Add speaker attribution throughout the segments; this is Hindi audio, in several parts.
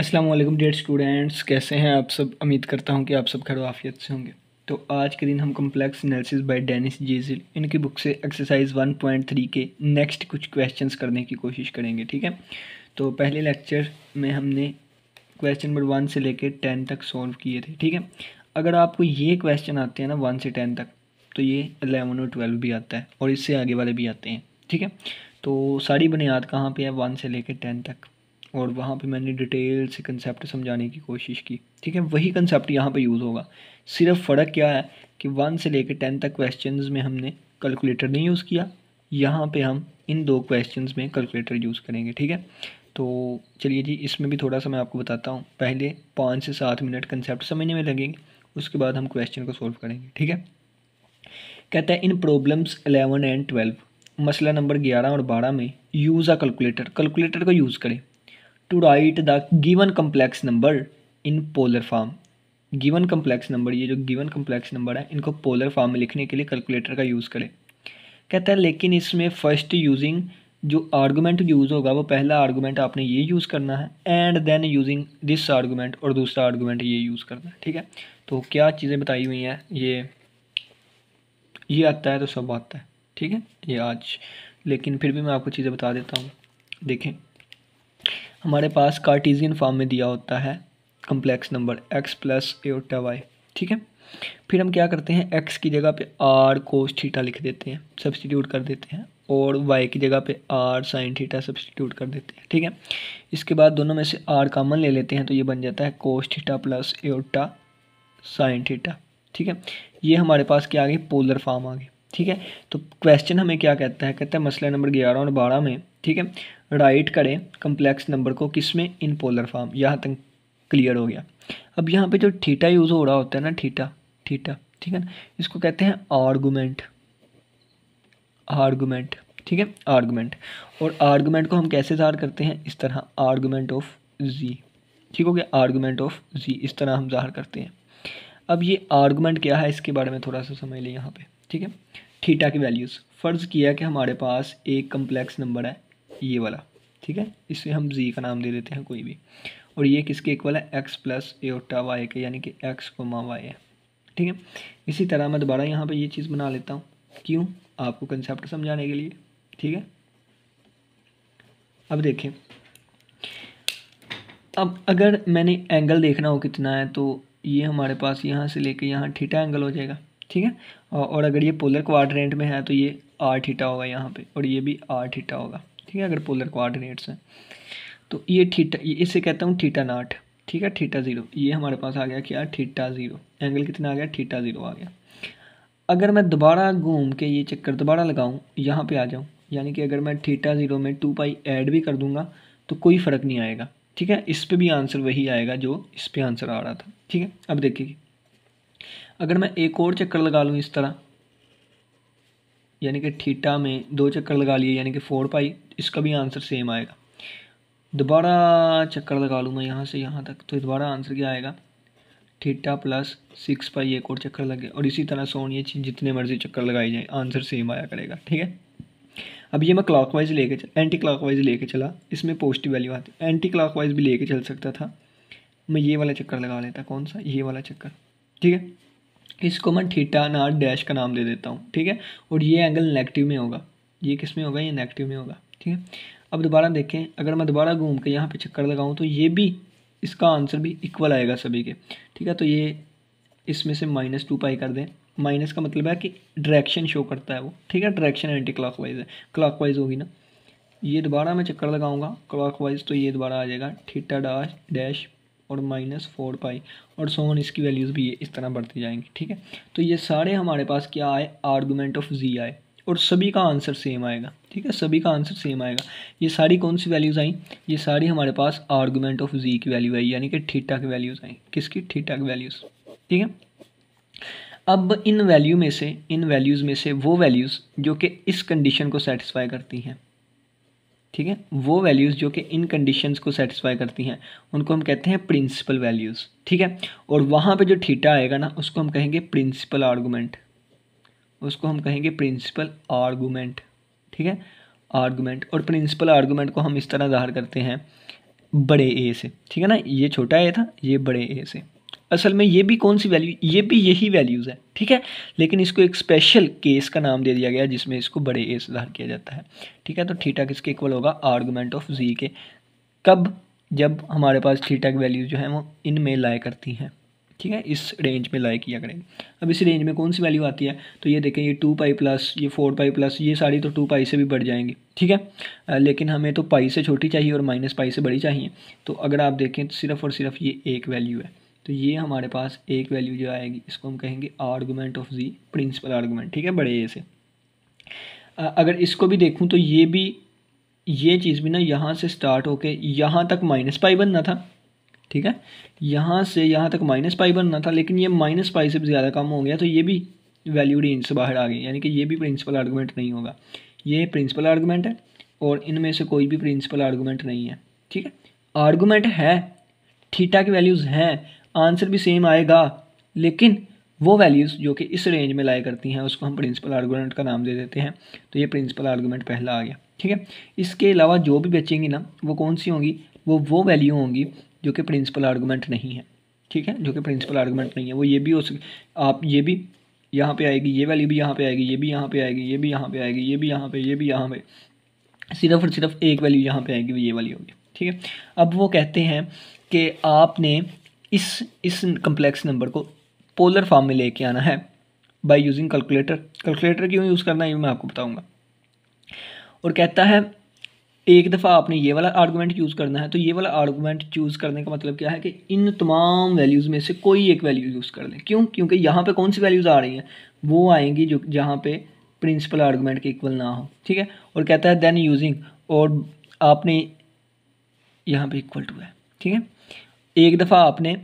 Speaker 1: अस्सलाम वालेकुम डेयर स्टूडेंट्स कैसे हैं आप सब उम्मीद करता हूं कि आप सब आफियत से होंगे तो आज के दिन हम complex analysis by Dennis G Zill इनकी बुक से एक्सरसाइज 1.3 के नेक्स्ट कुछ क्वेश्चंस करने की कोशिश करेंगे ठीक है तो पहले लेक्चर में हमने क्वेश्चन नंबर वन से लेकर टेन तक सॉल्व किए थे ठीक है अगर आपको ये क्वेश्चन आते हैं ना वन से टेन तक तो ये अलेवन और ट्वेल्व भी आता है और इससे आगे वाले भी आते हैं ठीक है तो सारी बुनियाद कहाँ पर है वन से लेकर टेन तक और वहाँ पे मैंने डिटेल से कंसेप्ट समझाने की कोशिश की ठीक है वही कंसेप्ट यहाँ पे यूज़ होगा सिर्फ फ़र्क क्या है कि वन से लेकर टेन तक क्वेश्चंस में हमने कैलकुलेटर नहीं यूज़ किया यहाँ पे हम इन दो क्वेश्चंस में कैलकुलेटर यूज़ करेंगे ठीक है तो चलिए जी इसमें भी थोड़ा सा मैं आपको बताता हूँ पहले पाँच से सात मिनट कंसेप्ट समझने में लगेंगे उसके बाद हम क्वेश्चन को सोल्व करेंगे ठीक है कहता है in problems eleven and twelve मसला नंबर ग्यारह और बारह में यूज़ आ कैलकुलेटर कैलकुलेटर को यूज़ करें to write the given complex number in polar form given complex number ये जो गिवन complex नंबर है इनको पोलर form में लिखने के लिए calculator का यूज़ करें कहता है लेकिन इसमें फर्स्ट यूजिंग जो आर्गूमेंट यूज़ होगा वो पहला आर्गूमेंट आपने ये यूज़ करना है and then using this argument और दूसरा आर्गूमेंट ये यूज़ करना है ठीक है तो क्या चीज़ें बताई हुई हैं ये ये आता है तो सब आता है ठीक है ये आज लेकिन फिर भी मैं आपको चीज़ें बता देता हूँ देखें हमारे पास कार्टीजियन फॉर्म में दिया होता है complex number x plus iota y ठीक है फिर हम क्या करते हैं एक्स की जगह पे आर कोस थीटा लिख देते हैं सब्सटीट्यूट कर देते हैं और वाई की जगह पे आर साइन थीटा सब्सटीट्यूट कर देते हैं ठीक है इसके बाद दोनों में से आर कामन ले लेते हैं तो ये बन जाता है cos theta plus iota sine theta ठीक है ये हमारे पास क्या आ गई पोलर फॉर्म आ गई ठीक है तो क्वेश्चन हमें क्या कहता है कहता है मसला नंबर ग्यारह और बारह में ठीक है राइट करें कम्प्लेक्स नंबर को किस में इन पोलर फॉर्म यहाँ तक क्लियर हो गया अब यहाँ पे जो थीटा यूज़ हो रहा होता है ना थीटा थीटा ठीक है ना इसको कहते हैं आर्गुमेंट आर्गूमेंट ठीक है आर्गूमेंट और आर्गूमेंट को हम कैसे ज़ाहर करते हैं इस तरह आर्गूमेंट ऑफ जी ठीक हो गया आर्गूमेंट ऑफ जी इस तरह हम ज़ाहर करते हैं अब ये आर्गूमेंट क्या है इसके बारे में थोड़ा सा समझ लें यहाँ पर ठीक है थीटा की वैल्यूज़ फ़र्ज़ किया कि हमारे पास एक कम्प्लेक्स नंबर है ये वाला ठीक है इसे हम जी का नाम दे देते हैं कोई भी और ये किसके इक्वल है एक्स प्लस एटा वाई के यानी कि एक्स कोमा वाई है ठीक है इसी तरह मैं दोबारा यहाँ पर ये चीज़ बना लेता हूँ क्यों आपको कंसेप्ट समझाने के लिए ठीक है अब देखें अब अगर मैंने एंगल देखना हो कितना है तो ये हमारे पास यहाँ से लेके यहाँ ठीठा एंगल हो जाएगा ठीक है और अगर ये पोलर क्वाड्रेंट में है तो ये आर ठीठा होगा यहाँ पे और ये भी आर ठीठा होगा ठीक है अगर पोलर कोऑर्डिनेट्स हैं तो ये थीटा इसे कहता हूँ थीटा नाट ठीक है थीटा ज़ीरो ये हमारे पास आ गया क्या थीटा ज़ीरो एंगल कितना आ गया थीटा ज़ीरो आ गया अगर मैं दोबारा घूम के ये चक्कर दोबारा लगाऊँ यहाँ पे आ जाऊँ यानी कि अगर मैं थीटा ज़ीरो में टू पाई ऐड भी कर दूँगा तो कोई फ़र्क नहीं आएगा ठीक है इस पर भी आंसर वही आएगा जो इस पर आंसर आ रहा था ठीक है अब देखिए अगर मैं एक और चक्कर लगा लूँ इस तरह यानी कि ठीटा में दो चक्कर लगा लिए यानी कि फोर पाई इसका भी आंसर सेम आएगा दोबारा चक्कर लगा लूँ मैं यहाँ से यहाँ तक तो दोबारा आंसर क्या आएगा थीटा प्लस सिक्स पाई एक और चक्कर लगे और इसी तरह सोन ये चीज़ जितने मर्जी चक्कर लगाई जाए आंसर सेम आया करेगा ठीक है अब ये मैं क्लाक वाइज लेके चल एंटी क्लाक वाइज लेके चला इसमें पॉजिटिव वैल्यू आती है एंटी क्लाक वाइज भी लेके चल सकता था मैं ये वाला चक्कर लगा लेता कौन सा ये वाला चक्कर ठीक है इसको मैं थीटा नार डैश का नाम दे देता हूँ ठीक है और ये एंगल नेगेटिव में होगा ये किस में होगा ये नेगेटिव में होगा ठीक है अब दोबारा देखें अगर मैं दोबारा घूम के यहाँ पे चक्कर लगाऊँ तो ये भी इसका आंसर भी इक्वल आएगा सभी के ठीक है तो ये इसमें से माइनस टू पाई कर दें माइनस का मतलब है कि डायरेक्शन शो करता है वो ठीक है डायरेक्शन एंटी क्लॉक वाइज है क्लॉक वाइज होगी ना ये दोबारा मैं चक्कर लगाऊंगा क्लॉक वाइज तो ये दोबारा आ जाएगा ठीटा डैश डैश और माइनस फोर पाई और सोन इसकी वैल्यूज़ भी ये इस तरह बढ़ती जाएंगी ठीक है तो ये सारे हमारे पास क्या आए आर्गूमेंट ऑफ जी आए और सभी का आंसर सेम आएगा ठीक है सभी का आंसर सेम आएगा ये सारी कौन सी वैल्यूज़ आई ये सारी हमारे पास आर्गूमेंट ऑफ जी की वैल्यू आई यानी कि ठीठा की वैल्यूज़ आई किसकी ठीठा की वैल्यूज़ ठीक है अब इन वैल्यू में से इन वैल्यूज़ में से वो वैल्यूज़ जो कि इस कंडीशन को सेटिस्फाई करती हैं ठीक है वो वैल्यूज़ जो कि इन कंडीशंस को सेटिस्फाई करती हैं उनको हम कहते हैं प्रिंसिपल वैल्यूज़ ठीक है और वहाँ पे जो थीटा आएगा ना उसको हम कहेंगे प्रिंसिपल आर्गूमेंट उसको हम कहेंगे प्रिंसिपल आर्गूमेंट ठीक है आर्गूमेंट और प्रिंसिपल आर्गूमेंट को हम इस तरह ज़ाहिर करते हैं बड़े ए से ठीक है ना ये छोटा ए था ये बड़े ए से असल में ये भी कौन सी वैल्यू ये भी यही वैल्यूज़ है ठीक है लेकिन इसको एक स्पेशल केस का नाम दे दिया गया जिसमें इसको बड़े ए से किया जाता है ठीक है तो थीटा किसके इक्वल होगा आर्गूमेंट ऑफ जी के कब जब हमारे पास थीटा की वैल्यूज़ जो हैं वो इन में लाए करती हैं ठीक है इस रेंज में लाए किया करेंगे अब इस रेंज में कौन सी वैल्यू आती है तो ये देखें ये टू पाई प्लस ये फोर पाई प्लस ये सारी तो टू पाई से भी बढ़ जाएंगी ठीक है लेकिन हमें तो पाई से छोटी चाहिए और माइनस पाई से बड़ी चाहिए तो अगर आप देखें तो सिर्फ़ और सिर्फ ये एक वैल्यू है तो ये हमारे पास एक वैल्यू जो आएगी इसको हम कहेंगे argument of z principal argument ठीक है बड़े ए से अगर इसको भी देखूँ तो ये भी ये चीज़ भी ना यहाँ से स्टार्ट होके यहाँ तक माइनस पाई बनना था ठीक है यहाँ से यहाँ तक माइनस पाई बनना था लेकिन ये माइनस पाई से भी ज़्यादा कम हो गया तो ये भी वैल्यू रेंज से बाहर आ गई यानी कि ये भी प्रिंसिपल आर्गूमेंट नहीं होगा ये प्रिंसिपल आर्गूमेंट है और इनमें से कोई भी प्रिंसिपल आर्गूमेंट नहीं है ठीक है आर्गूमेंट है थीटा की वैल्यूज़ हैं आंसर भी सेम आएगा लेकिन वो वैल्यूज़ जो कि इस रेंज में लाया करती हैं उसको हम प्रिंसिपल आर्गूमेंट का नाम दे देते हैं तो ये प्रिंसिपल आर्गूमेंट पहला आ गया ठीक है इसके अलावा जो भी बचेंगी ना वो कौन सी होंगी वो वो वैल्यू होंगी जो कि प्रिंसिपल आर्गूमेंट नहीं है ठीक है जो कि प्रिंसिपल आर्गूमेंट नहीं है वो ये भी हो सके आप ये भी यहाँ पे आएगी ये वैल्यू भी यहाँ पे आएगी ये भी यहाँ पे आएगी ये भी यहाँ पे आएगी ये भी यहाँ पे ये भी यहाँ पे सिर्फ और सिर्फ एक वैल्यू यहाँ पे आएगी वो ये वाली होगी ठीक है अब वो कहते हैं कि आपने इस इस कम्प्लेक्स नंबर को पोलर फॉर्म में लेके आना है बाय यूजिंग कैलकुलेटर कैलकुलेटर क्यों यूज़ करना है ये मैं आपको बताऊंगा और कहता है एक दफ़ा आपने ये वाला आर्गूमेंट यूज़ करना है तो ये वाला आर्गूमेंट चूज़ करने का मतलब क्या है कि इन तमाम वैल्यूज़ में से कोई एक वैल्यू यूज़ कर लें क्यों क्योंकि यहाँ पर कौन सी वैल्यूज़ आ रही हैं वो आएंगी जो जहाँ पर प्रिंसिपल आर्गूमेंट के इक्वल ना हो ठीक है और कहता है देन यूजिंग और आपने यहाँ पे इक्वल टू है ठीक है एक दफ़ा आपने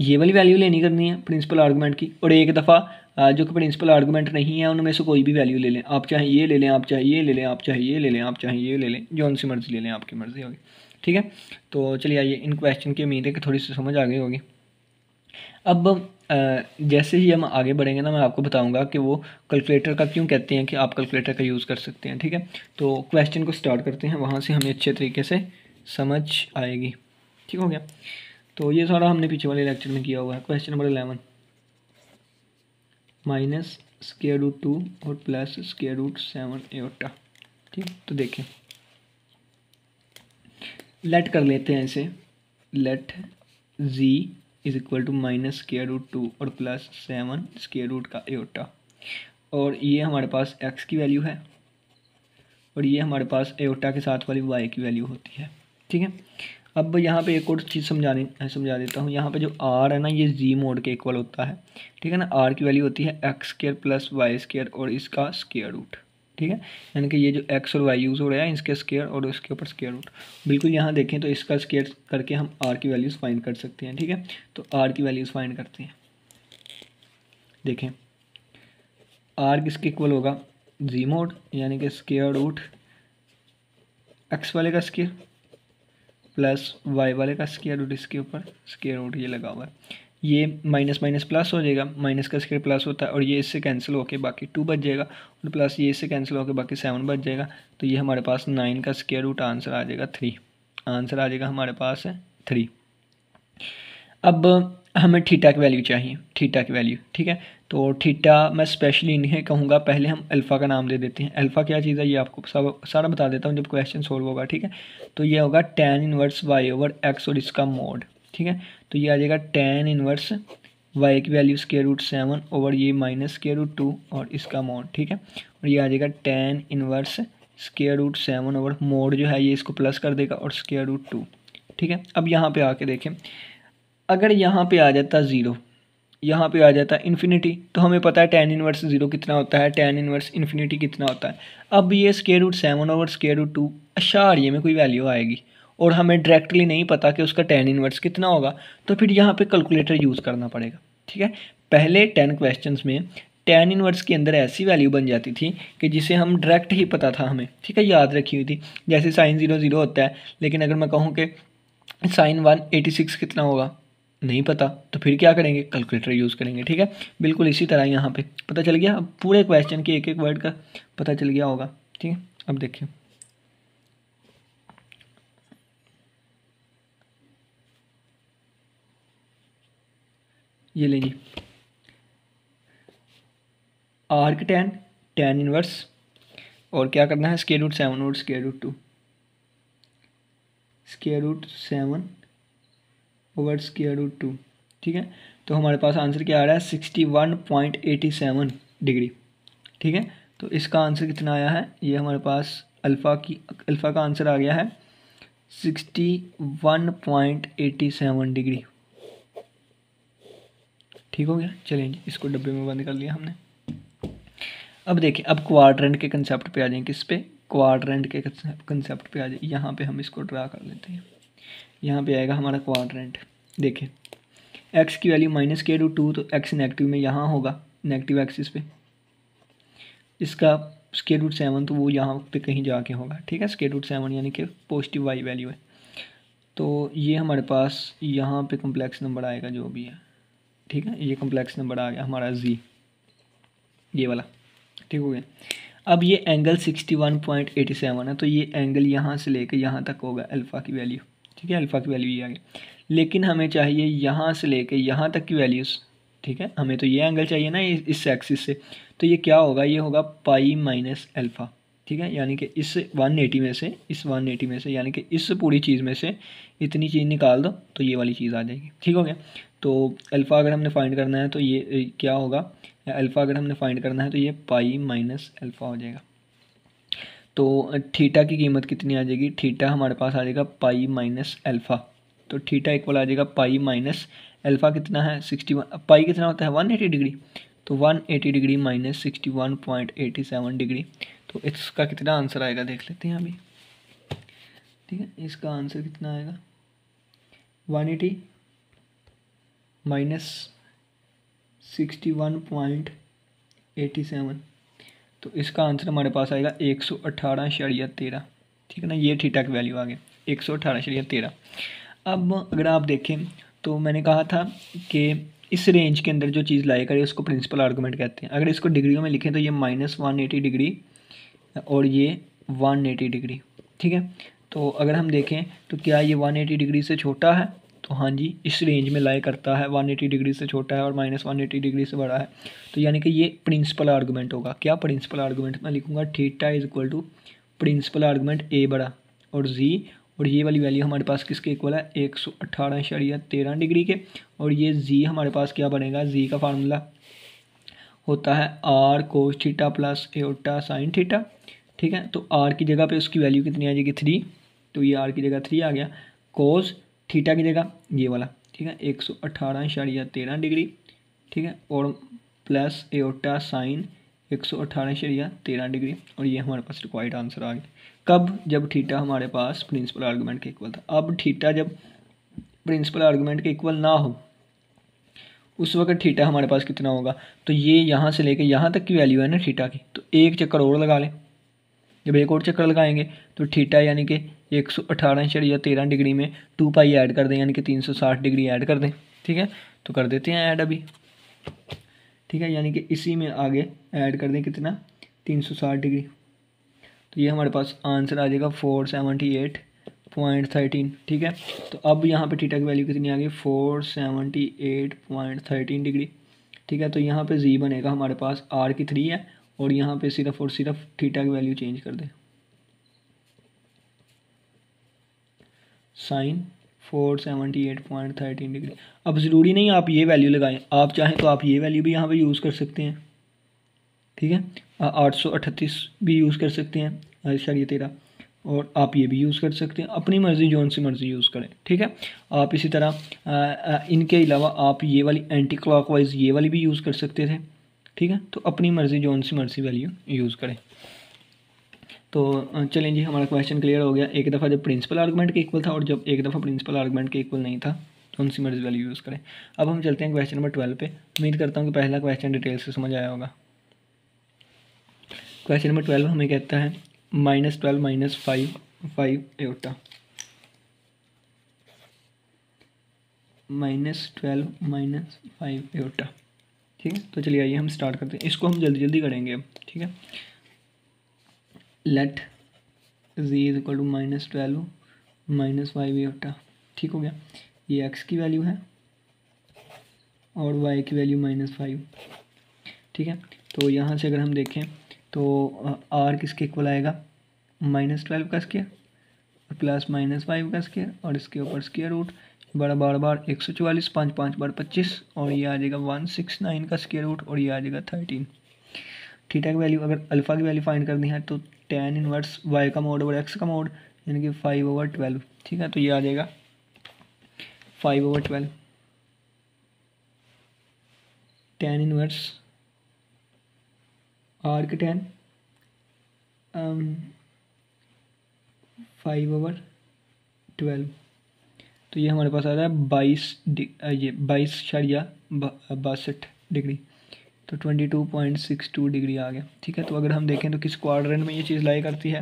Speaker 1: ये वाली वैल्यू लेनी करनी है प्रिंसिपल आर्गूमेंट की और एक दफ़ा जो कि प्रिंसिपल आर्गूमेंट नहीं है उनमें से कोई भी वैल्यू ले लें आप चाहे ये ले लें आप चाहे ये ले लें आप चाहे ये ले लें आप चाहे ये ले लें जो उनसी मर्ज़ी ले लें आपकी मर्ज़ी होगी ठीक है तो चलिए आइए इन क्वेश्चन की उम्मीद है कि थोड़ी सी समझ आ गई होगी अब जैसे ही हम आगे बढ़ेंगे ना मैं आपको बताऊंगा कि वो कैलकुलेटर का क्यों कहते हैं कि आप कैलकुलेटर का यूज़ कर सकते हैं ठीक है तो क्वेश्चन को स्टार्ट करते हैं वहाँ से हमें अच्छे तरीके से समझ आएगी ठीक हो गया तो ये सारा हमने पीछे वाले लेक्चर में किया हुआ है question number eleven minus square root two और plus square root seven iota ठीक तो देखें लेट कर लेते हैं इसे let z is equal to minus square root two और प्लस सेवन स्केयर रूट का एटा और ये हमारे पास एक्स की वैल्यू है और ये हमारे पास एटा के साथ वाली वाई की वैल्यू होती है ठीक है अब यहाँ पे एक और चीज़ समझाने समझा देता हूँ यहाँ पे जो आर है ना ये जी मोड के इक्वल होता है ठीक है ना आर की वैल्यू होती है x square plus y square और इसका स्केयर रूट ठीक है यानी कि ये जो एक्स और वाई यूज़ हो रहा है इसके स्केयर और उसके ऊपर स्केयर रूट बिल्कुल यहाँ देखें तो इसका स्केयर करके हम आर की वैल्यूज़ फाइंड कर सकते हैं ठीक है तो आर की वैल्यूज़ फाइंड करते हैं देखें आर किसके इक्वल होगा जी मोड यानी कि स्केयर रूट एक्स वाले का स्केयर प्लस वाई वाले का स्केयर रूट इसके ऊपर स्केयर रूट ये लगा हुआ है ये माइनस माइनस प्लस हो जाएगा माइनस का स्केयर प्लस होता है और ये इससे कैंसिल होकर बाकी टू बच जाएगा और प्लस ये इससे कैंसिल होकर बाकी सेवन बच जाएगा तो ये हमारे पास नाइन का स्केयर रूट आंसर आ जाएगा थ्री आंसर आ जाएगा हमारे पास थ्री अब हमें थीटा की वैल्यू चाहिए थीटा की वैल्यू ठीक है तो थीटा मैं स्पेशली इन्हें कहूँगा पहले हम अल्फ़ा का नाम दे देते हैं अल्फ़ा क्या चीज़ है ये आपको सब सारा बता देता हूँ जब क्वेश्चन सोल्व होगा ठीक है तो ये होगा tan inverse y over x और इसका मोड ठीक है तो ये आ जाएगा टेन इनवर्स वाई की value square root seven over ये माइनस स्केयर रूट टू और इसका मोड ठीक है और ये आ जाएगा tan inverse square root seven over mod जो है ये इसको प्लस कर देगा और स्केयर रूट टू ठीक है अब यहाँ पर आके देखें अगर यहाँ पे आ जाता ज़ीरो यहाँ पे आ जाता इन्फिनिटी तो हमें पता है टेन इनवर्स ज़ीरो कितना होता है टेन इनवर्स इन्फिनिटी कितना होता है अब ये square root seven over square root two ये में कोई वैल्यू आएगी और हमें डायरेक्टली नहीं पता कि उसका टेन इनवर्स कितना होगा तो फिर यहाँ पर कैलकुलेटर यूज़ करना पड़ेगा ठीक है पहले टेन क्वेश्चन में टेन इनवर्स के अंदर ऐसी वैल्यू बन जाती थी कि जिसे हम डायरेक्ट ही पता था हमें ठीक है याद रखी हुई थी जैसे साइन ज़ीरो ज़ीरो होता है लेकिन अगर मैं कहूँ कि साइन वन एटी सिक्स कितना होगा नहीं पता तो फिर क्या करेंगे कैलकुलेटर यूज़ करेंगे ठीक है बिल्कुल इसी तरह यहाँ पे पता चल गया अब पूरे क्वेश्चन के एक एक वर्ड का पता चल गया होगा ठीक है अब देखिए ये लेंगे आर्क टेन टेन इनवर्स और क्या करना है स्केयर रूट सेवन और square root two square root seven over square root two ठीक है तो हमारे पास आंसर क्या आ रहा है sixty one point eighty seven degree ठीक है तो इसका आंसर कितना आया है ये हमारे पास अल्फ़ा की अल्फ़ा का आंसर आ गया है sixty one point eighty seven degree ठीक हो गया चलिए इसको डब्बे में बंद कर लिया हमने अब देखिए अब क्वाड्रेंट के कंसेप्ट पे आ जाए किस पे क्वाड्रेंट के कंसेप्ट पे आ जाए यहाँ पे हम इसको ड्रा कर लेते हैं यहाँ पे आएगा हमारा क्वाड्रेंट देखिए एक्स की वैल्यू माइनस के रूट टू तो एक्स नेगेटिव में यहाँ होगा नेगेटिव एक्सिस पे इसका स्के रूट सेवन तो वो यहाँ पे कहीं जाके होगा ठीक है स्के रूट सेवन यानी कि पॉजिटिव वाई वैल्यू है तो ये हमारे पास यहाँ पे कम्प्लेक्स नंबर आएगा जो भी है ठीक है ये कम्प्लेक्स नंबर आ गया हमारा जी ये वाला ठीक हो गया अब ये angle sixty one point eighty seven है तो ये एंगल यहाँ से लेकर यहाँ तक होगा अल्फ़ा की वैल्यू ठीक है अल्फ़ा की वैल्यू ये आ गई लेकिन हमें चाहिए यहाँ से लेके यहाँ तक की वैल्यूज़ ठीक है हमें तो ये एंगल चाहिए ना इस एक्सिस से तो ये क्या होगा ये होगा पाई माइनस अल्फ़ा ठीक है यानी कि इस 180 में से इस 180 में से यानी कि इस पूरी चीज़ में से इतनी चीज़ निकाल दो तो ये वाली चीज़ आ जाएगी ठीक हो गया तो अल्फ़ा अगर हमने फाइंड करना है तो ये क्या होगा अल्फ़ा अगर हमने फाइंड करना है तो ये पाई माइनस अल्फ़ा हो जाएगा तो थीटा की कीमत कितनी आ जाएगी थीटा हमारे पास आ जाएगा पाई माइनस एल्फ़ा तो थीटा इक्वल आ जाएगा पाई माइनस एल्फ़ा कितना है सिक्सटी वन पाई कितना होता है वन एटी डिग्री तो one eighty degree minus sixty one point eighty seven degree तो इसका कितना आंसर आएगा देख लेते हैं अभी ठीक है इसका आंसर कितना आएगा one eighty minus sixty one point eighty seven तो इसका आंसर हमारे पास आएगा एक सौ अठारह शरिया तेरह ठीक है ना ये ठीक ठाक वैल्यू आ गए एक सौ अठारह शरिया तेरह अब अगर आप देखें तो मैंने कहा था कि इस रेंज के अंदर जो चीज़ लाया करें उसको प्रिंसिपल आर्गूमेंट कहते हैं अगर इसको डिग्रियों में लिखें तो ये माइनस वन एटी डिग्री और ये वन एटी डिग्री ठीक है तो अगर हम देखें तो क्या ये वन एटी डिग्री से छोटा है तो हाँ जी इस रेंज में लाई करता है वन एटी डिग्री से छोटा है और माइनस वन एटी डिग्री से बड़ा है तो यानी कि ये प्रिंसिपल आर्गूमेंट होगा क्या प्रिंसिपल आर्गूमेंट मैं लिखूँगा theta is equal to principal argument A बड़ा और जी और ये वाली वैल्यू हमारे पास किसके इक्वल है एक सौ अट्ठारह शरिया तेरह डिग्री के और ये जी हमारे पास क्या बनेगा जी का फार्मूला होता है r cos theta plus iota sine theta ठीक है तो आर की जगह पे उसकी वैल्यू कितनी आ जाएगी थ्री तो ये आर की जगह थ्री आ गया कोस थीटा की जगह ये वाला ठीक है एक सौ अठारह इशारिया तेरह डिग्री ठीक है और प्लस एओटा साइन एक सौ अठारह इशारिया तेरह डिग्री और ये हमारे पास रिक्वायर्ड आंसर आ गया कब जब थीटा हमारे पास प्रिंसिपल आर्गूमेंट के इक्वल था अब थीटा जब प्रिंसिपल आर्गूमेंट के इक्वल ना हो उस वक्त थीटा हमारे पास कितना होगा तो ये यहाँ से लेके यहाँ तक की वैल्यू है ना थीटा की तो एक चक्कर और लगा लें जब एक और चक्कर लगाएंगे तो ठीटा यानी कि एक सौ अठारह या तेरह डिग्री में टू पाई ऐड कर दें यानी कि तीन सौ साठ डिग्री ऐड कर दें ठीक है तो कर देते हैं ऐड अभी ठीक है यानी कि इसी में आगे ऐड कर दें कितना तीन सौ साठ डिग्री तो ये हमारे पास आंसर आ जाएगा four seventy eight point thirteen ठीक है तो अब यहाँ पर ठीठा की वैल्यू कितनी आ गई four seventy eight point thirteen degree ठीक है तो यहाँ पर जी बनेगा हमारे पास आर की थ्री है और यहाँ पे सिर्फ और सिर्फ थीटा की वैल्यू चेंज कर दें sine four seventy eight point thirteen degree अब ज़रूरी नहीं आप ये वैल्यू लगाएं आप चाहें तो आप ये वैल्यू भी यहाँ पे यूज़ कर सकते हैं ठीक है आठ सौ अठतीस भी यूज़ कर सकते हैं ये तेरह और आप ये भी यूज़ कर सकते हैं अपनी मर्ज़ी जौन सी मर्ज़ी यूज़ करें ठीक है आप इसी तरह आ, आ, इनके अलावा आप ये वाली एंटी क्लॉकवाइज ये वाली भी यूज़ कर सकते थे ठीक है तो अपनी मर्ज़ी जो सी मर्ज़ी वैल्यू यूज़ करें तो चलें जी हमारा क्वेश्चन क्लियर हो गया एक दफ़ा जब प्रिंसिपल आर्गुमेंट के इक्वल था और जब एक दफ़ा प्रिंसिपल आर्गुमेंट के इक्वल नहीं था तो उनसी मर्ज़ी वैल्यू यूज़ करें अब हम चलते हैं क्वेश्चन नंबर ट्वेल्व पे उम्मीद करता हूँ कि पहला क्वेश्चन डिटेल से समझ आया होगा क्वेश्चन नंबर ट्वेल्व हमें कहता है minus twelve minus five five iota minus twelve minus five iota ठीक है तो चलिए आइए हम स्टार्ट करते हैं इसको हम जल्दी जल्दी करेंगे ठीक है let z is equal to minus twelve minus y v iota ठीक हो गया ये एक्स की वैल्यू है और वाई की वैल्यू माइनस फाइव ठीक है तो यहाँ से अगर हम देखें तो आर किसके इक्वल आएगा माइनस ट्वेल्व का स्केयर प्लस माइनस फाइव का स्केयर और इसके ऊपर स्केयर रूट बारह बार बार एक सौ चवालीस पाँच पाँच बार पच्चीस और ये आ जाएगा वन सिक्स नाइन का स्केयर रूट और ये आ जाएगा थर्टीन थीटा की वैल्यू अगर अल्फ़ा की वैल्यू फाइंड करनी है तो टेन इनवर्स वाई का मोड और एक्स का मोड यानी कि फाइव ओवर ट्वेल्व ठीक है तो ये आ जाएगा five over twelve tan inverse r के टेन फाइव ओवर ट्वेल्व तो ये हमारे पास आ रहा है बाईस ये बाईस शरिया बासठ डिग्री तो twenty two point six two degree आ गया ठीक है तो अगर हम देखें तो किस क्वाड्रेंट में ये चीज़ लाई करती है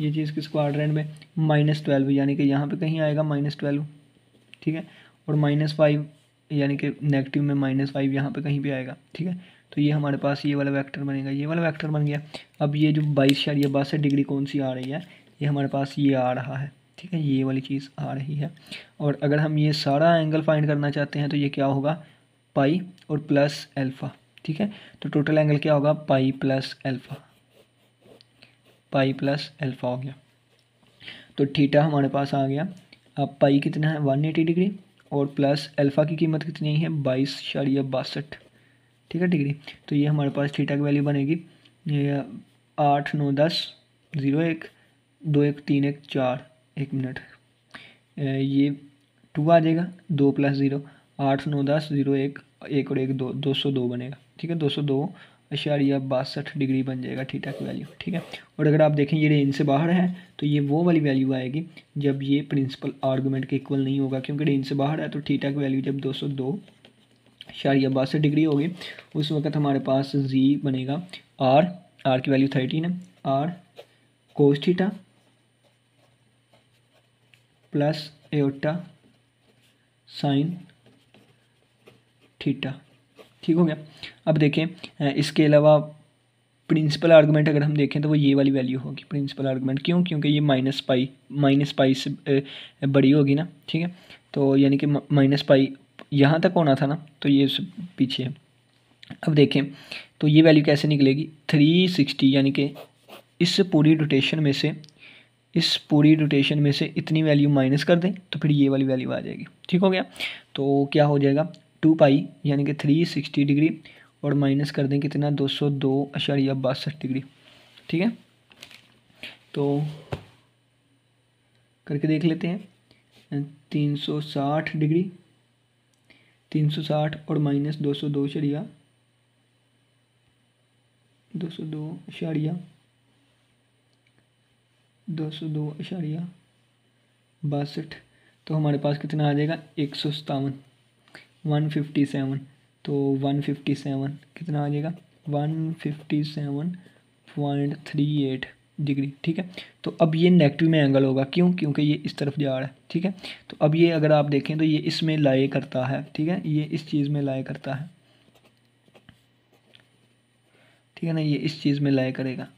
Speaker 1: ये चीज़ किस क्वाड्रेंट में माइनस ट्वेल्व यानी कि यहाँ पे कहीं आएगा माइनस ट्वेल्व ठीक है और माइनस फाइव यानी कि नेगेटिव में माइनस फाइव यहाँ पर कहीं भी आएगा ठीक है तो ये हमारे पास ये वाला वैक्टर बनेगा ये वाला वैक्टर बन गया अब ये जो बाईस शरिया बासठ डिग्री कौन सी आ रही है ये हमारे पास ये आ रहा है ठीक है ये वाली चीज़ आ रही है और अगर हम ये सारा एंगल फाइंड करना चाहते हैं तो ये क्या होगा पाई और प्लस एल्फ़ा ठीक है तो टोटल एंगल क्या होगा pi plus alpha pi plus alpha हो गया तो थीटा हमारे पास आ गया अब पाई कितना है वन एटी डिग्री और प्लस एल्फ़ा की कीमत कितनी है बाईस शारिया बासठ ठीक है डिग्री तो ये हमारे पास थीटा की वैल्यू बनेगी आठ नौ दस ज़ीरो एक दो एक तीन एक चार एक मिनट ये टू आ जाएगा दो प्लस ज़ीरो आठ नौ दस ज़ीरो एक एक और एक दो दो सौ दो बनेगा ठीक है दो सौ दो अशारिया बासठ डिग्री बन जाएगा थीटा की वैल्यू ठीक है और अगर आप देखें ये रेंज से बाहर है तो ये वो वाली वैल्यू आएगी जब ये प्रिंसिपल आर्गूमेंट के इक्वल नहीं होगा क्योंकि रेंज से बाहर है तो थीटा की वैल्यू जब दो सौ दो अशारिया बासठ डिग्री होगी उस वक्त हमारे पास जी बनेगा आर आर की वैल्यू थर्टीन है r cos theta plus iota sine theta ठीक हो गया अब देखें इसके अलावा प्रिंसिपल आर्गूमेंट अगर हम देखें तो वो ये वाली वैल्यू होगी प्रिंसिपल आर्गूमेंट क्यों क्योंकि ये माइनस पाई माइनस पाई से बड़ी होगी ना ठीक है तो यानी कि माइनस पाई यहाँ तक होना था ना तो ये पीछे है अब देखें तो ये वैल्यू कैसे निकलेगी थ्री सिक्सटी यानी कि इस पूरी रोटेशन में से इस पूरी रोटेशन में से इतनी वैल्यू माइनस कर दें तो फिर ये वाली वैल्यू आ जाएगी ठीक हो गया तो क्या हो जाएगा टू पाई यानी कि थ्री सिक्सटी डिग्री और माइनस कर दें कितना दो सौ दो अशारिया बासठ डिग्री ठीक है तो करके देख लेते हैं तीन सौ साठ डिग्री तीन सौ साठ और माइनस दो सौ दो अशारिया दो सौ दो अशारिया दो सौ दो अशारिया बासठ तो हमारे पास कितना आ जाएगा एक सौ सतावन वन फिफ्टी सेवन तो वन फिफ्टी सेवन कितना आ जाएगा one fifty seven point three eight degree ठीक है तो अब ये नेगेटिव में एंगल होगा क्यों क्योंकि ये इस तरफ जा रहा है ठीक है तो अब ये अगर आप देखें तो ये इसमें लाए करता है ठीक है ये इस चीज़ में लाए करता है ठीक है ना ये इस चीज़ में लाए करेगा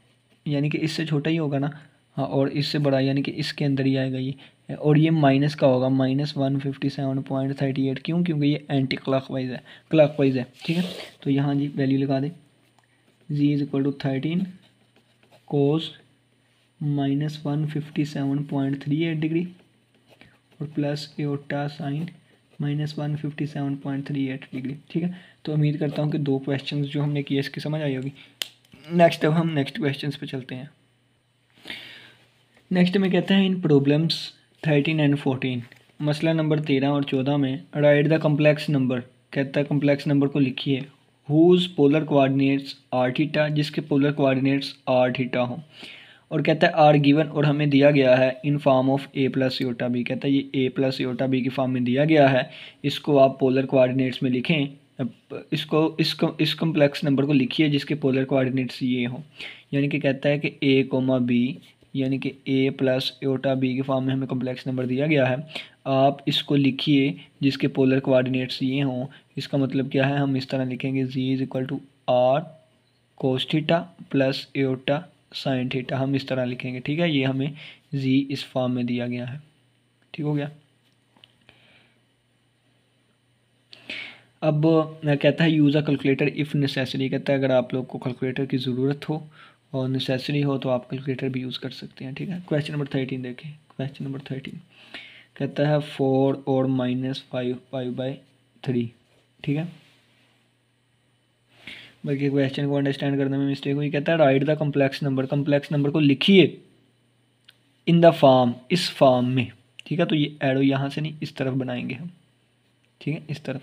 Speaker 1: यानी कि इससे छोटा ही होगा ना हाँ और इससे बड़ा यानी कि इसके अंदर ही आएगा ये और ये माइनस का होगा minus one fifty seven point thirty eight क्यों क्योंकि ये एंटी क्लाक वाइज है क्लाक वाइज है ठीक है तो यहाँ जी वैल्यू लगा दें z is equal to thirteen cos minus one fifty seven point three eight degree और plus iota sine minus one fifty seven point three eight degree ठीक है तो उम्मीद करता हूँ कि दो क्वेश्चन जो हमने किए इसकी समझ आई होगी नेक्स्ट अब हम नेक्स्ट क्वेश्चन पर चलते हैं नेक्स्ट में कहते हैं in problems thirteen and fourteen मसला नंबर तेरह और चौदह में राइट द कम्प्लेक्स नंबर कहता है कम्प्लेक्स नंबर को लिखिए whose polar coordinates r theta जिसके पोलर कोआर्डिनेट्स आर थीटा हो और कहता है आर गिवन और हमें दिया गया है in form of a plus iota b कहता है ये ए प्लस योटा बी के फॉर्म में दिया गया है इसको आप पोलर कोआर्डिनेट्स में लिखें इसको इस इस कम्प्लेक्स नंबर को लिखिए जिसके पोलर कोआर्डिनेट्स ये हों यानी कि कहता है कि ए कोमा बी यानी कि ए प्लस एटा बी के फॉर्म में हमें कॉम्प्लेक्स नंबर दिया गया है आप इसको लिखिए जिसके पोलर कोऑर्डिनेट्स ये हों इसका मतलब क्या है हम इस तरह लिखेंगे z is equal to r cos theta plus iota sine theta हम इस तरह लिखेंगे ठीक है ये हमें जी इस फॉर्म में दिया गया है ठीक हो गया अब कहता है use a calculator if necessary कहता है अगर आप लोग को कैलकुलेटर की ज़रूरत हो और नेसेसरी हो तो आप कैलकुलेटर भी यूज़ कर सकते हैं ठीक है क्वेश्चन नंबर थर्टीन देखें क्वेश्चन नंबर थर्टीन कहता है फोर और minus five five by three ठीक है बल्कि क्वेश्चन को अंडरस्टैंड करने में मिस्टेक हुई कहता है write the complex number complex number को लिखिए इन द फॉर्म इस फॉर्म में ठीक है तो ये एरो यहाँ से नहीं इस तरफ बनाएंगे हम ठीक है इस तरफ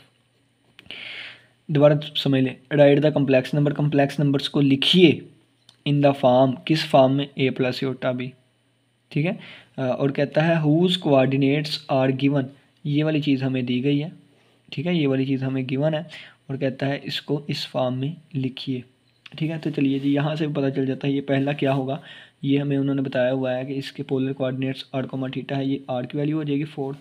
Speaker 1: दोबारा समझ लें write the complex number complex numbers को लिखिए इन द फार्म किस फार्म में ए प्लस योटा बी ठीक है और कहता है हुज कोआर्डिनेट्स आर गिवन ये वाली चीज़ हमें दी गई है ठीक है ये वाली चीज़ हमें गिवन है और कहता है इसको इस फॉर्म में लिखिए ठीक है तो चलिए जी यहाँ से पता चल जाता है ये पहला क्या होगा ये हमें उन्होंने बताया हुआ है कि इसके polar coordinates r comma theta है ये आर की वैल्यू हो जाएगी फोर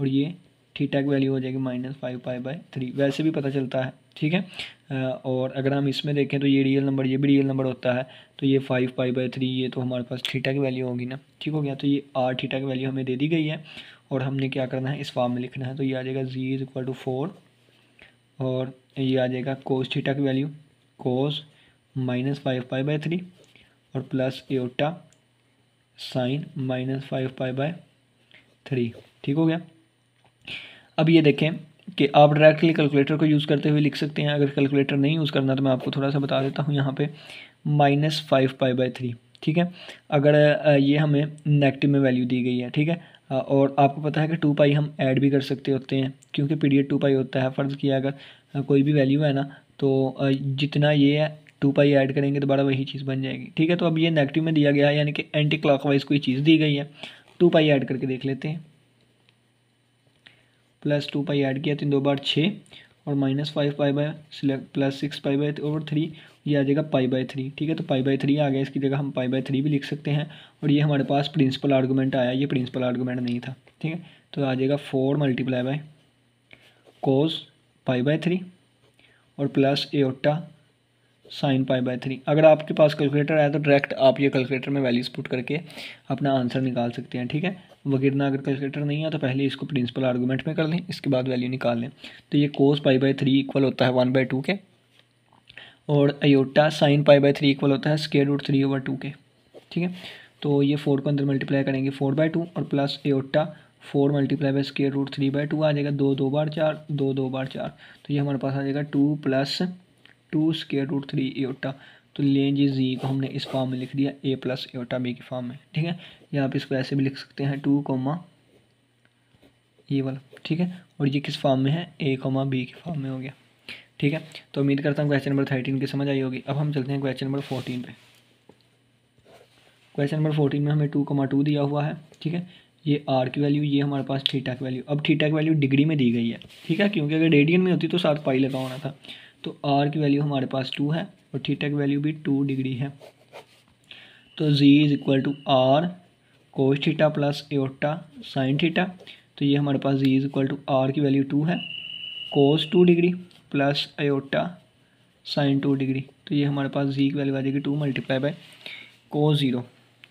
Speaker 1: और ये थीटा की वैल्यू हो जाएगी minus five pi by three वैसे भी पता चलता है ठीक है और अगर हम इसमें देखें तो ये रियल नंबर ये भी रियल नंबर होता है तो ये फाइव पाई बाई थ्री ये तो हमारे पास थीटा की वैल्यू होगी ना ठीक हो गया तो ये आर थीटा की वैल्यू हमें दे दी गई है और हमने क्या करना है इस फॉर्म में लिखना है तो ये आ जाएगा z is equal to four और ये आ जाएगा कोस थीटा की value cos minus five pi by three और plus iota sine minus five pi by three ठीक हो गया अब ये देखें कि आप डायरेक्टली कैलकुलेटर को यूज़ करते हुए लिख सकते हैं अगर कैलकुलेटर नहीं यूज़ करना तो मैं आपको थोड़ा सा बता देता हूँ यहाँ पे minus five pi by three ठीक है अगर ये हमें नेगेटिव में वैल्यू दी गई है ठीक है और आपको पता है कि टू पाई हम ऐड भी कर सकते होते हैं क्योंकि पीरियड टू पाई होता है फ़र्ज़ किया अगर कोई भी वैल्यू है ना तो जितना ये है टू पाई ऐड करेंगे तो दोबारा वही चीज़ बन जाएगी ठीक है तो अब ये नेगेटिव में दिया गया है यानी कि एंटी क्लॉकवाइज कोई चीज़ दी गई है टू पाई ऐड करके देख लेते हैं प्लस टू पाई ऐड किया तीन तो दो बार छः और minus five pi by plus six pi by और थ्री ये आ जाएगा पाई बाय थ्री ठीक है तो पाई बाय थ्री आ गया इसकी जगह हम पाई बाय थ्री भी लिख सकते हैं और ये हमारे पास प्रिंसिपल आर्गूमेंट आया ये प्रिंसिपल आर्गूमेंट नहीं था ठीक है तो आ जाएगा four multiply by cos pi by three और plus iota sine pi by three अगर आपके पास कैलकुलेटर आया तो डायरेक्ट आप ये कैलकुलेटर में वैल्यूज पुट करके अपना आंसर निकाल सकते हैं ठीक है वगैरह अगर कैलकुलेटर नहीं है तो पहले इसको प्रिंसिपल आर्गूमेंट में कर लें इसके बाद वैल्यू निकाल लें तो ये cos pi by three equal होता है वन बाई टू के और iota sine pi by three equal होता है square root three over two के ठीक है तो ये फोर को अंदर मल्टीप्लाई करेंगे फोर बाई टू और plus iota four multiply by square root three by two आ जाएगा दो दो बार चार दो दो बार चार तो ये हमारे पास आ जाएगा two plus two square root three iota तो लें जी जी को हमने इस फॉर्म में लिख दिया ए प्लस एटा बी के फॉर्म में ठीक है या आप इसको ऐसे भी लिख सकते हैं टू कोमा ये वाला ठीक है और ये किस फॉर्म में है ए कोमा बी के फॉर्म में हो गया ठीक है तो उम्मीद करता हूँ क्वेश्चन नंबर थर्टीन की समझ आई होगी अब हम चलते हैं क्वेश्चन नंबर फोर्टीन पे क्वेश्चन नंबर फोर्टीन में हमें टू कोमा टू दिया हुआ है ठीक है ये आर की वैल्यू ये हमारे पास थीटा की वैल्यू अब थीटा की वैल्यू डिग्री में दी गई है ठीक है क्योंकि अगर रेडियन में होती तो साथ पाई लगा होना था तो आर की वैल्यू हमारे पास टू है और थीटा की वैल्यू भी टू डिग्री है तो z is equal to r cos theta plus iota sine theta तो ये हमारे पास z is equal to r की वैल्यू टू है cos two degree plus iota sine two degree तो ये हमारे पास जी की वैल्यू आ जाएगी टू मल्टीप्लाई बाई को ज़ीरो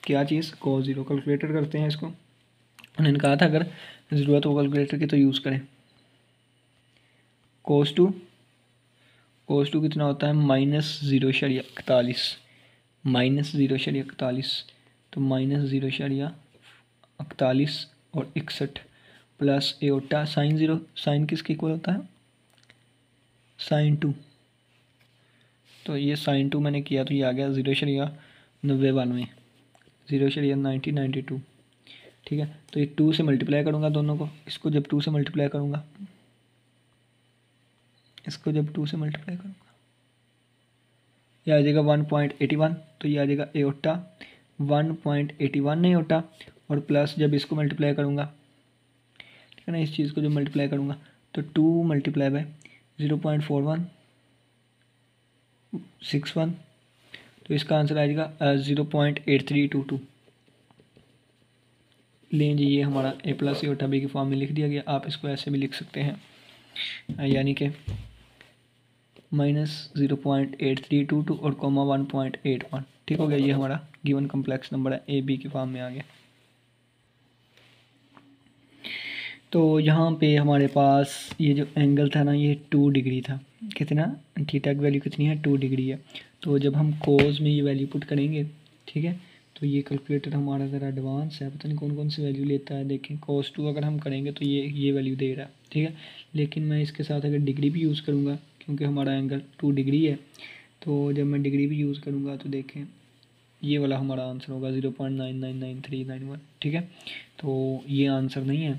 Speaker 1: क्या चीज़ को ज़ीरो कैलकुलेटर करते हैं इसको उन्होंने कहा था अगर ज़रूरत हो कैलकुलेटर की तो यूज़ करें कोस टू कोस टू कितना होता है माइनस ज़ीरो शरिया इकतालीस माइनस ज़ीरो शरिया इकतालीस तो माइनस ज़ीरो शरिया इकतालीस और इकसठ plus iota sine zero sine किसके इक्वल होता है साइन टू तो ये साइन टू मैंने किया तो ये आ गया ज़ीरो शरिया नब्बे बानवे ज़ीरो शरिया नाइनटी नाइन्टी टू ठीक है तो ये टू से मल्टीप्लाई करूँगा दोनों को इसको जब टू से मल्टीप्लाई करूँगा इसको जब टू से मल्टीप्लाई करूँगा ये आ जाएगा वन पॉइंट एटी वन तो ये आ जाएगा ए ओटा वन पॉइंट एटी वन नहीं ओटा और प्लस जब इसको मल्टीप्लाई करूँगा ठीक है ना इस चीज़ को जब मल्टीप्लाई करूँगा तो two multiply by zero point four one six one तो इसका आंसर आ जाएगा zero point eight three two two लें जी ये हमारा ए प्लस ए ओटा बी के फॉर्म में लिख दिया गया आप इसको ऐसे भी लिख सकते हैं यानी कि minus zero point eight three two two और comma one point eight one ठीक हो गया ये हमारा गिवन कम्प्लेक्स नंबर है ए बी के फॉर्म में आ गया तो यहाँ पे हमारे पास ये जो एंगल था ना ये टू डिग्री था कितना थीटा की वैल्यू कितनी है टू डिग्री है तो जब हम कोज में ये वैल्यू पुट करेंगे ठीक है तो ये कैलकुलेटर हमारा ज़रा एडवांस है पता नहीं कौन कौन सी वैल्यू लेता है देखें कोस टू अगर हम करेंगे तो ये ये वैल्यू दे रहा है ठीक है लेकिन मैं इसके साथ अगर डिग्री भी यूज़ करूँगा क्योंकि हमारा एंगल टू डिग्री है तो जब मैं डिग्री भी यूज़ करूँगा तो देखें ये वाला हमारा आंसर होगा zero point nine nine nine three nine one ठीक है तो ये आंसर नहीं है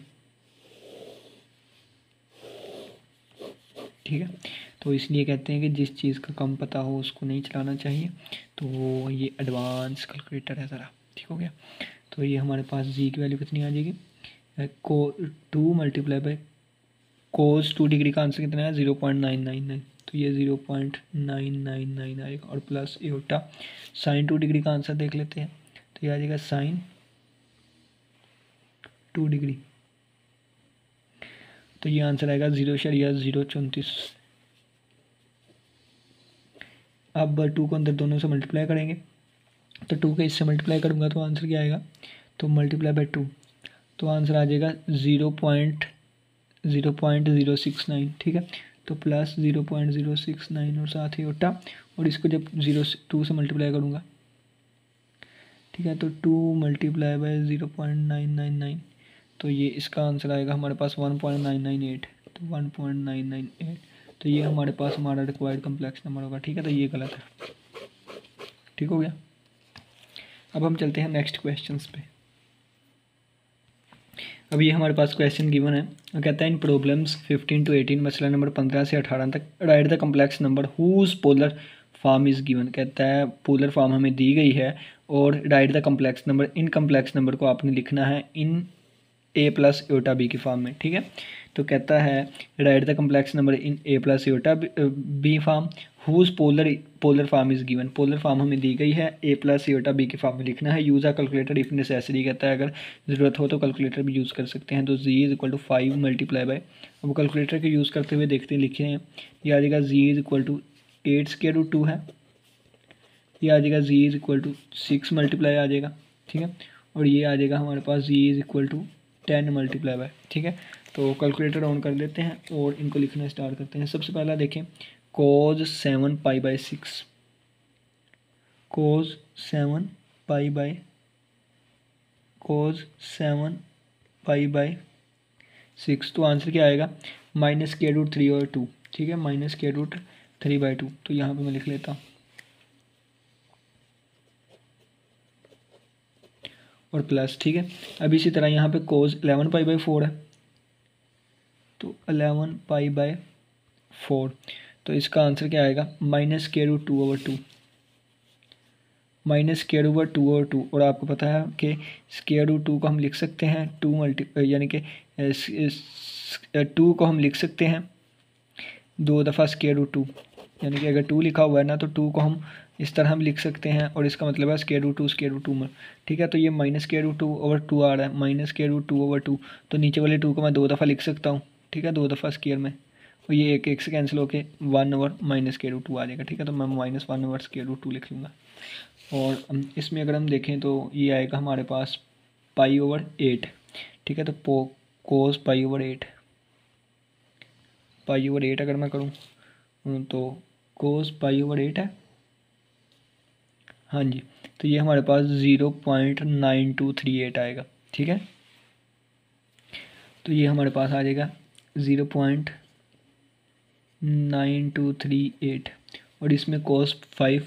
Speaker 1: ठीक है तो इसलिए कहते हैं कि जिस चीज़ का कम पता हो उसको नहीं चलाना चाहिए तो ये एडवांस कैलकुलेटर है ज़रा ठीक हो गया तो ये हमारे पास जी की वैल्यू कितनी आ जाएगी को two multiply by cos two degree का आंसर कितना है zero point nine nine nine तो ये zero point nine nine nine आएगा और plus iota sine two degree का आंसर देख लेते हैं तो ये आ जाएगा साइन टू डिग्री तो ये आंसर आएगा जीरो शरिया जीरो चौंतीस अब टू को अंदर दोनों से मल्टीप्लाई करेंगे तो टू के इससे मल्टीप्लाई करूँगा तो आंसर क्या आएगा तो मल्टीप्लाई बाई टू तो आंसर आ जाएगा zero point zero point zero six nine ठीक है तो plus zero point zero six nine और साथ ही ओटा और इसको जब ज़ीरो टू से मल्टीप्लाई करूँगा ठीक है तो two multiply by zero point nine nine nine तो ये इसका आंसर आएगा हमारे पास one point nine nine eight तो one point nine nine eight तो ये हमारे पास हमारा रिक्वायर्ड कम्प्लेक्स नंबर होगा ठीक है तो ये गलत है ठीक हो गया अब हम चलते हैं नेक्स्ट क्वेश्चन पे अब ये हमारे पास क्वेश्चन गिवन है वो कहता है इन प्रॉब्लम्स 15 टू 18 मसला नंबर 15 से 18 तक write the complex number whose polar form is given कहता है पोलर फार्म हमें दी गई है और write the complex number in complex number को आपने लिखना है in a plus iota b की फॉर्म में ठीक है तो कहता है write the complex number in a plus iota b form whose polar polar form is given polar form हमें दी गई है ए प्लस ओटा बी के फार्म में लिखना है use a calculator if necessary कहता है अगर ज़रूरत हो तो कैलकुलेटर भी यूज़ कर सकते हैं तो z is equal to five multiply by अब कैलकुलेटर के यूज़ करते हुए देखते हैं लिखे हैं ये आ जाएगा z is equal to eight square two two है ये आ जाएगा z is equal to six multiply आ जाएगा ठीक है और ये आ जाएगा हमारे पास z is equal to ten multiply by ठीक है तो कैलकुलेटर ऑन कर लेते हैं और इनको लिखना स्टार्ट करते हैं सबसे पहला देखें cos seven pi by six cos seven pi by cos seven pi by six तो आंसर क्या आएगा माइनस के रूट थ्री और टू ठीक है माइनस के रूट थ्री बाई टू तो यहाँ पे मैं लिख लेता हूँ और प्लस ठीक है अब इसी तरह यहाँ पे cos eleven pi by four है तो अलेवन पाई बाय फोर तो इसका आंसर क्या आएगा माइनस के root two over two minus के ओवर टू ओवर टू और आपको पता है कि स्केयर रूट टू को हम लिख सकते हैं टू मल्टी यानी कि टू को हम लिख सकते हैं दो दफ़ा स्केयर रूट टू यानी कि अगर टू लिखा हुआ है ना तो टू को हम इस तरह हम लिख सकते हैं और इसका मतलब है square root two square root two में ठीक है तो ये माइनस के रूट टू ओवर टू आ रहा है माइनस के रूट टू ओवर टू तो नीचे वाले टू को मैं दो दफ़ा लिख सकता हूँ ठीक है दो दफ़ा स्केयर में तो ये एक एक से कैंसिल होके वन ओवर माइनस के रूट टू आ जाएगा ठीक है तो मैं माइनस वन ओवर के रूट टू लिख लूँगा और इसमें अगर हम देखें तो ये आएगा हमारे पास पाई ओवर एट ठीक है तो पो cos pi over eight pi over eight अगर मैं करूँ हम्म, तो कोस पाई ओवर एट है हाँ जी तो ये हमारे पास zero point nine two three eight आएगा ठीक है तो ये हमारे पास आ जाएगा zero point nine two three eight और इसमें cos five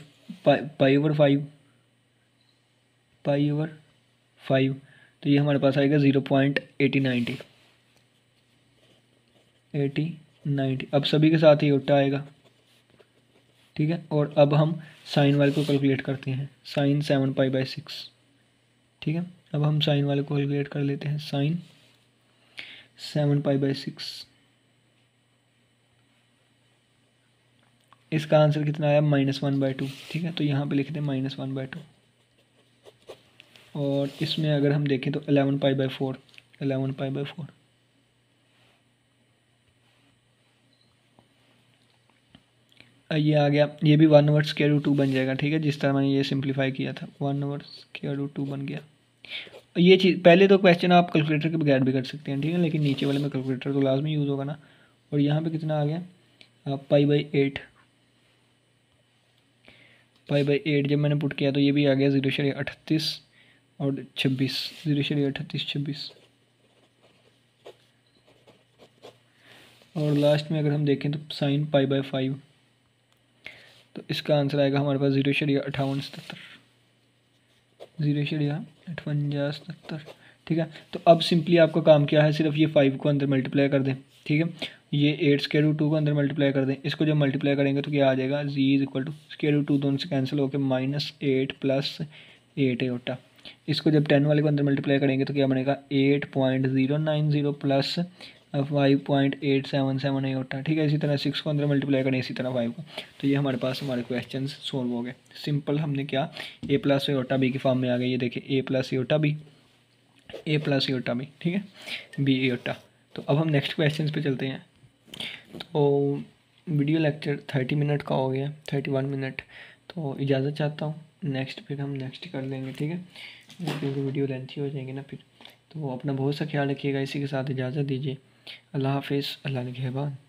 Speaker 1: pi over five pi over five तो ये हमारे पास आएगा zero point eighty ninety eighty ninety अब सभी के साथ ही ओटा आएगा ठीक है और अब हम साइन वाले को कैलकुलेट करते हैं sine seven pi by six ठीक है अब हम साइन वाले को कैलकुलेट कर लेते हैं sine seven pi by six इसका आंसर कितना आया माइनस वन बाई टू ठीक है तो यहाँ पे लिख दें माइनस वन बाई टू और इसमें अगर हम देखें तो eleven pi by four eleven pi by four ये आ गया ये भी वन ओवर स्केयर टू बन जाएगा ठीक है जिस तरह मैंने ये सिंप्लीफाई किया था वन ओवर स्केयर टू बन गया ये चीज़ पहले तो क्वेश्चन आप कैलकुलेटर के बगैर भी कर सकते हैं ठीक है लेकिन नीचे वाले में कैलकुलेटर तो लाजमी यूज़ होगा ना और यहाँ पे कितना आ गया pi by eight five by eight जब मैंने पुट किया तो ये भी आ गया जीरो शरीय अठतीस और छब्बीस जीरो शरीय अठतीस छब्बीस और लास्ट में अगर हम देखें तो साइन पाई बाई फाइव तो इसका आंसर आएगा हमारे पास जीरो शरीय अठावन सतर जीरो शरीय अठवंजा सतर ठीक है तो अब सिंपली आपका काम क्या है सिर्फ ये फाइव को अंदर मल्टीप्लाई कर दें ठीक है ये एट स्केयर रूट टू को अंदर मल्टीप्लाई कर दें इसको जब मल्टीप्लाई करेंगे तो क्या आ जाएगा z is equal to square root two दोनों से कैंसिल होकर माइनस एट प्लस एट एटा इसको जब टेन वाले को अंदर मल्टीप्लाई करेंगे तो क्या बनेगा eight point zero nine zero plus five point eight seven seven iota ठीक है इसी तरह सिक्स को अंदर मल्टीप्लाई करें इसी तरह फाइव को तो ये हमारे पास हमारे क्वेश्चन सोल्व हो गए सिंपल हमने क्या ए प्लस एटा बी के फॉर्म में आ गए ये देखिए a plus iota b a plus iota b ठीक है बी एटा तो अब हम नेक्स्ट क्वेश्चन पे चलते हैं तो वीडियो लेक्चर थर्टी मिनट का हो गया थर्टी वन मिनट तो इजाज़त चाहता हूँ नेक्स्ट फिर हम नेक्स्ट कर लेंगे ठीक है क्योंकि वीडियो लेंथी हो जाएगी ना फिर तो अपना बहुत सा ख्याल रखिएगा इसी के साथ इजाज़त दीजिए अल्लाह हाफिज़ अल्लाह के